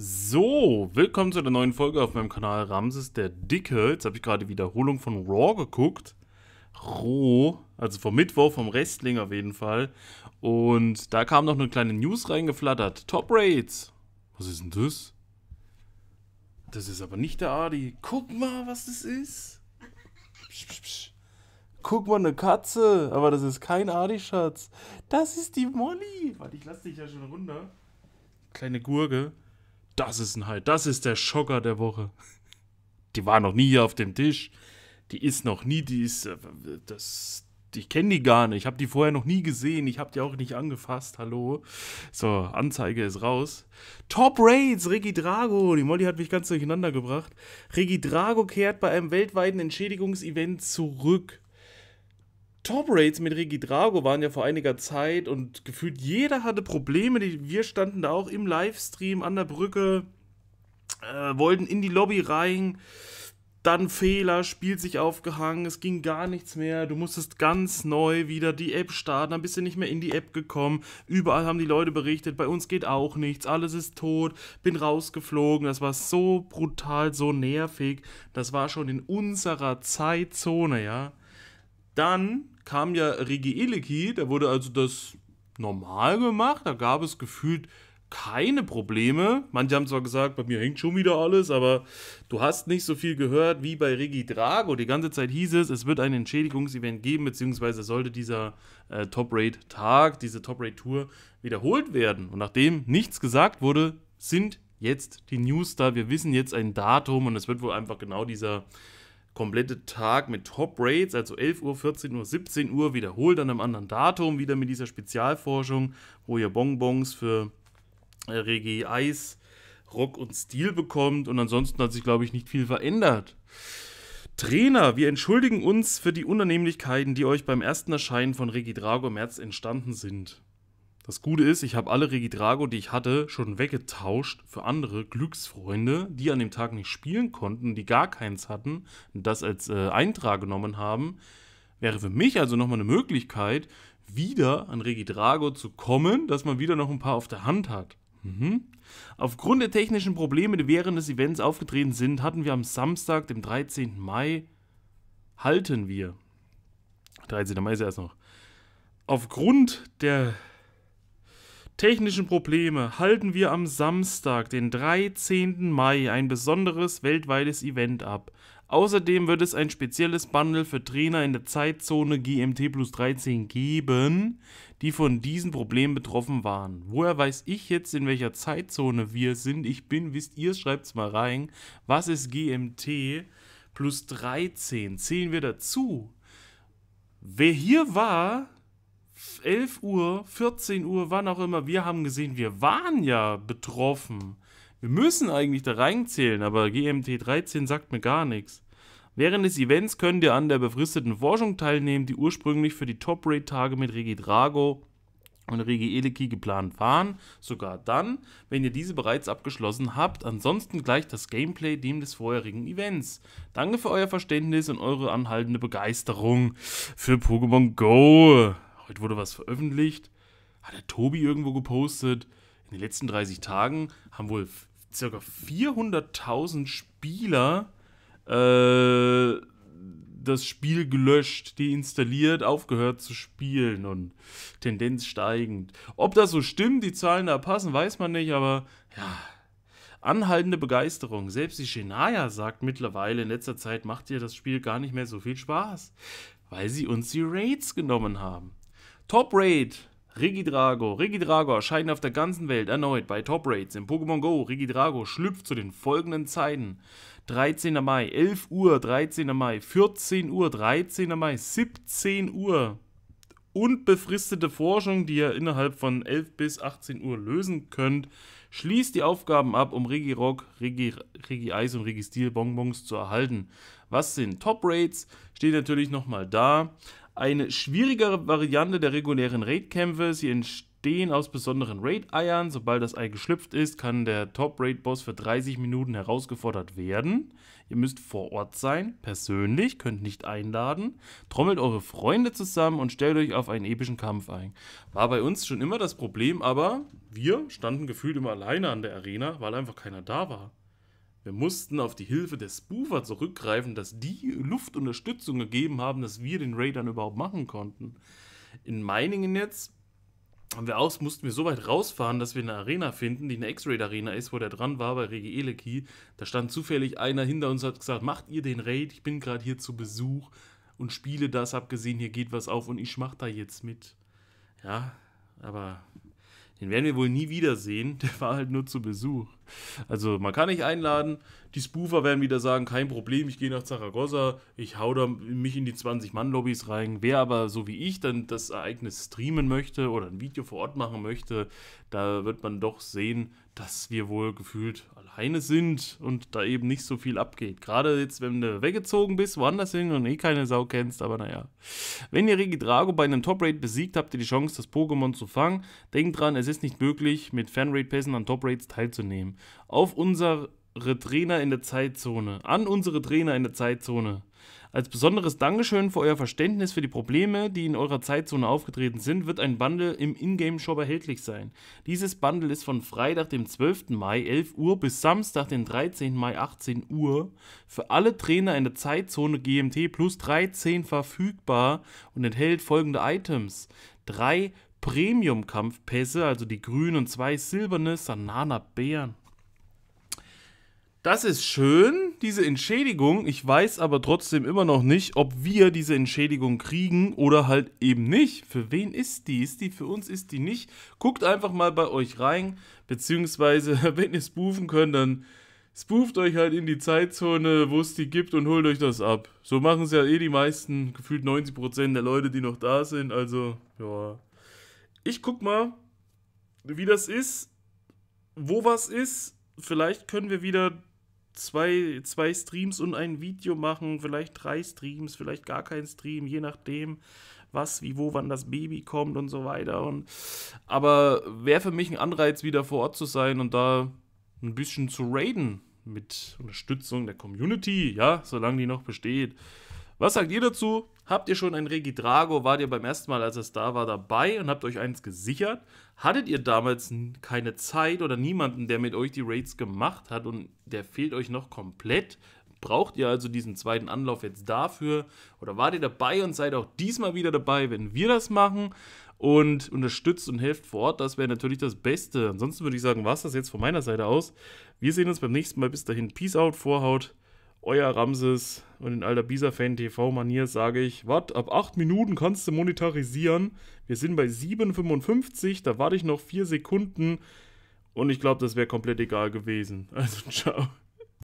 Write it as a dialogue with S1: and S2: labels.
S1: So, willkommen zu einer neuen Folge auf meinem Kanal Ramses der Dicke. Jetzt habe ich gerade die Wiederholung von Raw geguckt. Raw, also vom Mittwoch, vom Wrestling auf jeden Fall. Und da kam noch eine kleine News reingeflattert. Top Rates. Was ist denn das? Das ist aber nicht der Adi. Guck mal, was das ist. Psch, psch, psch. Guck mal, eine Katze. Aber das ist kein Adi-Schatz. Das ist die Molly. Warte, ich lasse dich ja schon runter. Kleine Gurke das ist ein High, das ist der Schocker der Woche. Die war noch nie hier auf dem Tisch. Die ist noch nie, die ist, äh, das, ich kenne die gar nicht. Ich habe die vorher noch nie gesehen. Ich habe die auch nicht angefasst. Hallo. So, Anzeige ist raus. Top Raids, Regi Drago. Die Molly hat mich ganz durcheinander gebracht. Regi Drago kehrt bei einem weltweiten Entschädigungsevent zurück. Top Raids mit Regi Drago waren ja vor einiger Zeit und gefühlt jeder hatte Probleme. wir standen da auch im Livestream an der Brücke, äh, wollten in die Lobby rein. Dann Fehler, Spiel sich aufgehangen, es ging gar nichts mehr. Du musstest ganz neu wieder die App starten, dann bist du nicht mehr in die App gekommen. Überall haben die Leute berichtet, bei uns geht auch nichts, alles ist tot, bin rausgeflogen. Das war so brutal, so nervig. Das war schon in unserer Zeitzone, ja. Dann kam ja Rigi Eliki, da wurde also das normal gemacht, da gab es gefühlt keine Probleme. Manche haben zwar gesagt, bei mir hängt schon wieder alles, aber du hast nicht so viel gehört wie bei Rigi Drago. Die ganze Zeit hieß es, es wird ein Entschädigungsevent geben, beziehungsweise sollte dieser äh, Top-Rate-Tag, diese Top-Rate-Tour wiederholt werden. Und nachdem nichts gesagt wurde, sind jetzt die News da. Wir wissen jetzt ein Datum und es wird wohl einfach genau dieser komplette Tag mit Top Rates, also 11 Uhr, 14 Uhr, 17 Uhr, wiederholt an einem anderen Datum, wieder mit dieser Spezialforschung, wo ihr Bonbons für äh, Regie Eis, Rock und Stil bekommt. Und ansonsten hat sich, glaube ich, nicht viel verändert. Trainer, wir entschuldigen uns für die Unannehmlichkeiten, die euch beim ersten Erscheinen von Regi Drago im März entstanden sind. Das Gute ist, ich habe alle Regidrago, die ich hatte, schon weggetauscht für andere Glücksfreunde, die an dem Tag nicht spielen konnten, die gar keins hatten und das als äh, Eintrag genommen haben. Wäre für mich also nochmal eine Möglichkeit, wieder an Regidrago zu kommen, dass man wieder noch ein paar auf der Hand hat. Mhm. Aufgrund der technischen Probleme, die während des Events aufgetreten sind, hatten wir am Samstag, dem 13. Mai, halten wir. 13. Mai ist erst noch. Aufgrund der technischen Probleme halten wir am Samstag, den 13. Mai, ein besonderes weltweites Event ab. Außerdem wird es ein spezielles Bundle für Trainer in der Zeitzone GMT plus 13 geben, die von diesen Problemen betroffen waren. Woher weiß ich jetzt, in welcher Zeitzone wir sind? Ich bin, wisst ihr, schreibt es mal rein. Was ist GMT plus 13? Zählen wir dazu? Wer hier war, 11 Uhr, 14 Uhr, wann auch immer, wir haben gesehen, wir waren ja betroffen. Wir müssen eigentlich da reinzählen, aber GMT 13 sagt mir gar nichts. Während des Events könnt ihr an der befristeten Forschung teilnehmen, die ursprünglich für die Top-Rate-Tage mit Regi Drago und Regi Eleki geplant waren. Sogar dann, wenn ihr diese bereits abgeschlossen habt. Ansonsten gleicht das Gameplay dem des vorherigen Events. Danke für euer Verständnis und eure anhaltende Begeisterung für Pokémon Go heute wurde was veröffentlicht, hat der Tobi irgendwo gepostet. In den letzten 30 Tagen haben wohl ca. 400.000 Spieler äh, das Spiel gelöscht, deinstalliert, aufgehört zu spielen und Tendenz steigend. Ob das so stimmt, die Zahlen da passen, weiß man nicht, aber ja. Anhaltende Begeisterung. Selbst die Shenaya sagt mittlerweile, in letzter Zeit macht ihr das Spiel gar nicht mehr so viel Spaß, weil sie uns die Raids genommen haben. Top Raid, Regidrago. Regidrago erscheint auf der ganzen Welt erneut bei Top Raids in Pokémon Go. Regidrago schlüpft zu den folgenden Zeiten. 13. Mai, 11 Uhr, 13. Mai, 14 Uhr, 13. Mai, 17 Uhr. Unbefristete Forschung, die ihr innerhalb von 11 bis 18 Uhr lösen könnt. Schließt die Aufgaben ab, um Regirock, Regi, Regi Eis und Regi Steel Bonbons zu erhalten. Was sind Top Raids? Steht natürlich nochmal da eine schwierigere Variante der regulären Raid-Kämpfe. Sie entstehen aus besonderen Raid-Eiern. Sobald das Ei geschlüpft ist, kann der Top-Raid-Boss für 30 Minuten herausgefordert werden. Ihr müsst vor Ort sein, persönlich, könnt nicht einladen. Trommelt eure Freunde zusammen und stellt euch auf einen epischen Kampf ein. War bei uns schon immer das Problem, aber wir standen gefühlt immer alleine an der Arena, weil einfach keiner da war. Wir mussten auf die Hilfe des Spoofer zurückgreifen, dass die Luftunterstützung gegeben haben, dass wir den Raid dann überhaupt machen konnten. In Meiningen jetzt haben wir auch, mussten wir so weit rausfahren, dass wir eine Arena finden, die eine X-Raid-Arena ist, wo der dran war bei Regi Eleki. Da stand zufällig einer hinter uns und hat gesagt, macht ihr den Raid, ich bin gerade hier zu Besuch und spiele das, hab gesehen, hier geht was auf und ich mach da jetzt mit. Ja, aber den werden wir wohl nie wiedersehen, der war halt nur zu Besuch. Also man kann nicht einladen, die Spoofer werden wieder sagen, kein Problem, ich gehe nach Zaragoza, ich hau da mich in die 20-Mann-Lobbys rein. Wer aber so wie ich dann das Ereignis streamen möchte oder ein Video vor Ort machen möchte, da wird man doch sehen, dass wir wohl gefühlt alleine sind und da eben nicht so viel abgeht. Gerade jetzt, wenn du weggezogen bist, woanders hin und eh keine Sau kennst, aber naja. Wenn ihr Regidrago bei einem Top-Rate besiegt, habt ihr die Chance, das Pokémon zu fangen. Denkt dran, es ist nicht möglich, mit Fan-Rate-Pässen an Top-Rates teilzunehmen auf unsere Trainer in der Zeitzone, an unsere Trainer in der Zeitzone. Als besonderes Dankeschön für euer Verständnis für die Probleme, die in eurer Zeitzone aufgetreten sind, wird ein Bundle im Ingame-Shop erhältlich sein. Dieses Bundle ist von Freitag, dem 12. Mai 11 Uhr bis Samstag, den 13. Mai 18 Uhr für alle Trainer in der Zeitzone GMT plus 13 verfügbar und enthält folgende Items. 3 Premium-Kampfpässe, also die grünen und 2 silberne Sanana-Bären das ist schön, diese Entschädigung. Ich weiß aber trotzdem immer noch nicht, ob wir diese Entschädigung kriegen oder halt eben nicht. Für wen ist die? Ist die für uns? Ist die nicht? Guckt einfach mal bei euch rein. Beziehungsweise, wenn ihr spoofen könnt, dann spooft euch halt in die Zeitzone, wo es die gibt und holt euch das ab. So machen es ja eh die meisten, gefühlt 90% der Leute, die noch da sind. Also, ja. Ich guck mal, wie das ist, wo was ist. Vielleicht können wir wieder zwei, zwei Streams und ein Video machen, vielleicht drei Streams, vielleicht gar kein Stream, je nachdem, was, wie, wo, wann das Baby kommt und so weiter. Und, aber wäre für mich ein Anreiz, wieder vor Ort zu sein und da ein bisschen zu raiden mit Unterstützung der Community, ja, solange die noch besteht. Was sagt ihr dazu? Habt ihr schon ein Regidrago? Wart ihr beim ersten Mal, als es da war, dabei und habt euch eins gesichert? Hattet ihr damals keine Zeit oder niemanden, der mit euch die Raids gemacht hat und der fehlt euch noch komplett? Braucht ihr also diesen zweiten Anlauf jetzt dafür? Oder wart ihr dabei und seid auch diesmal wieder dabei, wenn wir das machen? Und unterstützt und helft vor Ort, das wäre natürlich das Beste. Ansonsten würde ich sagen, war es das jetzt von meiner Seite aus. Wir sehen uns beim nächsten Mal. Bis dahin, Peace out, Vorhaut euer Ramses und in alter Bisa-Fan TV-Manier sage ich, wart, ab 8 Minuten kannst du monetarisieren. Wir sind bei 7,55, da warte ich noch 4 Sekunden und ich glaube, das wäre komplett egal gewesen. Also ciao.